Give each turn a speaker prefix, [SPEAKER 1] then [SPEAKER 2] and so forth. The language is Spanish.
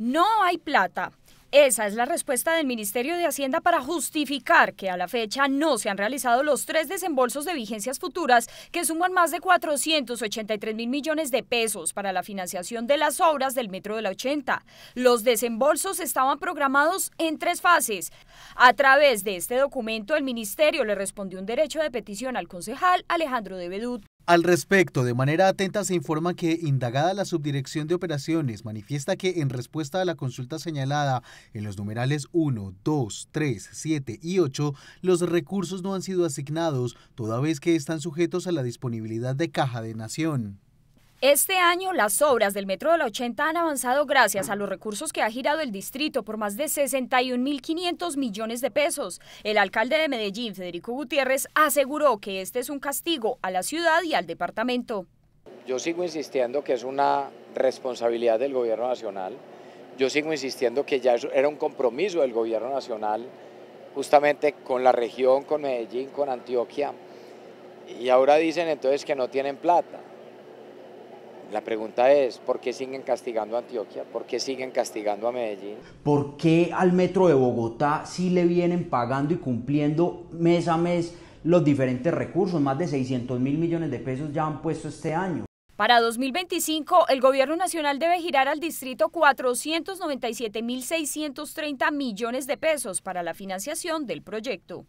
[SPEAKER 1] No hay plata. Esa es la respuesta del Ministerio de Hacienda para justificar que a la fecha no se han realizado los tres desembolsos de vigencias futuras que suman más de 483 mil millones de pesos para la financiación de las obras del Metro de la 80. Los desembolsos estaban programados en tres fases. A través de este documento, el Ministerio le respondió un derecho de petición al concejal Alejandro de Bedut.
[SPEAKER 2] Al respecto, de manera atenta se informa que, indagada la Subdirección de Operaciones, manifiesta que en respuesta a la consulta señalada en los numerales 1, 2, 3, 7 y 8, los recursos no han sido asignados, toda vez que están sujetos a la disponibilidad de Caja de Nación.
[SPEAKER 1] Este año las obras del Metro de la 80 han avanzado gracias a los recursos que ha girado el distrito por más de 61.500 millones de pesos. El alcalde de Medellín, Federico Gutiérrez, aseguró que este es un castigo a la ciudad y al departamento.
[SPEAKER 3] Yo sigo insistiendo que es una responsabilidad del gobierno nacional. Yo sigo insistiendo que ya era un compromiso del gobierno nacional justamente con la región, con Medellín, con Antioquia. Y ahora dicen entonces que no tienen plata la pregunta es, ¿por qué siguen castigando a Antioquia? ¿Por qué siguen castigando a Medellín?
[SPEAKER 4] ¿Por qué al Metro de Bogotá sí le vienen pagando y cumpliendo mes a mes los diferentes recursos? Más de 600 mil millones de pesos ya han puesto este año.
[SPEAKER 1] Para 2025, el Gobierno Nacional debe girar al distrito 497.630 millones de pesos para la financiación del proyecto.